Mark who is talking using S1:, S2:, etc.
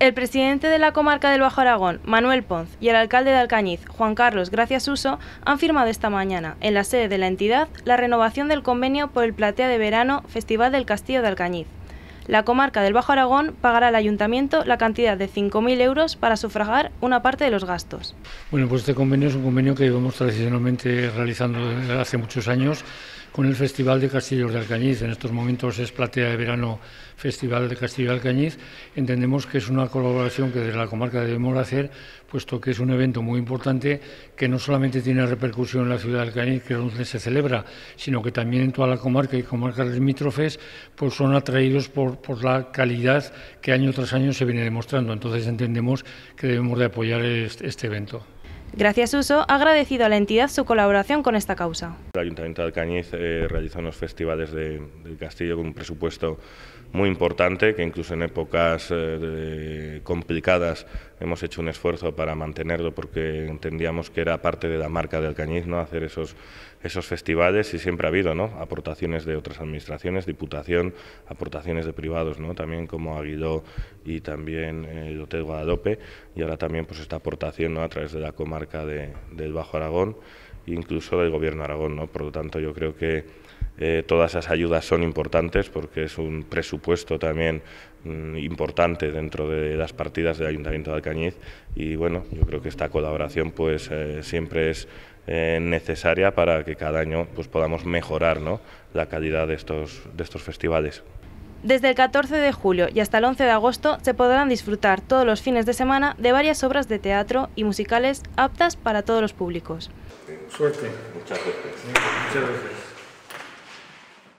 S1: El presidente de la comarca del Bajo Aragón, Manuel Ponz, y el alcalde de Alcañiz, Juan Carlos Gracias Uso, han firmado esta mañana, en la sede de la entidad, la renovación del convenio por el Platea de Verano Festival del Castillo de Alcañiz. La comarca del Bajo Aragón pagará al ayuntamiento la cantidad de 5.000 euros para sufragar una parte de los gastos.
S2: Bueno, pues este convenio es un convenio que llevamos tradicionalmente realizando hace muchos años con el Festival de Castillos de Alcañiz. En estos momentos es Platea de Verano Festival de Castillo de Alcañiz. Entendemos que es una colaboración que desde la comarca debemos hacer, puesto que es un evento muy importante que no solamente tiene repercusión en la ciudad de Alcañiz, que es donde se celebra, sino que también en toda la comarca y comarcas limítrofes pues son atraídos por, por la calidad que año tras año se viene demostrando. Entonces entendemos que debemos de apoyar este evento. Gracias
S1: Uso ha agradecido a la entidad su colaboración con esta causa.
S3: El Ayuntamiento de Alcañiz eh, realiza unos festivales del castillo con un presupuesto muy importante que incluso en épocas eh, complicadas hemos hecho un esfuerzo para mantenerlo porque entendíamos que era parte de la marca del Cañiz, ¿no? hacer esos, esos festivales y siempre ha habido ¿no? aportaciones de otras administraciones, diputación, aportaciones de privados, ¿no? también como Aguiló y también el eh, Hotel Guadalupe y ahora también pues esta aportación ¿no? a través de la comarca del Bajo Aragón, incluso del Gobierno Aragón. ¿no? Por lo tanto, yo creo que eh, todas esas ayudas son importantes porque es un presupuesto también mm, importante dentro de las partidas del Ayuntamiento de Alcañiz y bueno, yo creo que esta colaboración pues eh, siempre es eh, necesaria para que cada año pues podamos mejorar la calidad de estos, de estos festivales.
S1: Desde el 14 de julio y hasta el 11 de agosto se podrán disfrutar todos los fines de semana de varias obras de teatro y musicales aptas para todos los públicos.
S3: Suerte. Muchas Muchas gracias.